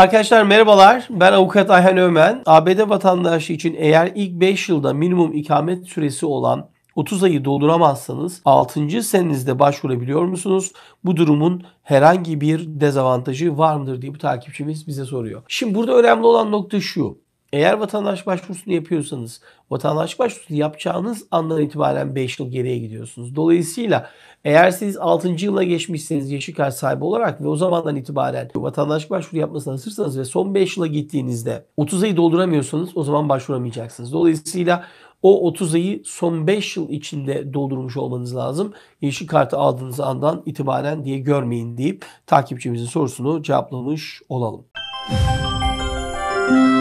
Arkadaşlar merhabalar. Ben avukat Ayhan Ömen. ABD vatandaşı için eğer ilk 5 yılda minimum ikamet süresi olan 30 ayı dolduramazsanız 6. senenizde başvurabiliyor musunuz? Bu durumun herhangi bir dezavantajı var mıdır diye bu takipçimiz bize soruyor. Şimdi burada önemli olan nokta şu. Eğer vatandaş başvurusunu yapıyorsanız vatandaş başvurusu yapacağınız andan itibaren 5 yıl geriye gidiyorsunuz. Dolayısıyla eğer siz 6. yıla geçmişseniz yeşil kart sahibi olarak ve o zamandan itibaren vatandaş başvuru yapmasına hazırsanız ve son 5 yıla gittiğinizde 30 ayı dolduramıyorsanız o zaman başvuramayacaksınız. Dolayısıyla o 30 ayı son 5 yıl içinde doldurmuş olmanız lazım. Yeşil kartı aldığınız andan itibaren diye görmeyin deyip takipçimizin sorusunu cevaplamış olalım. Müzik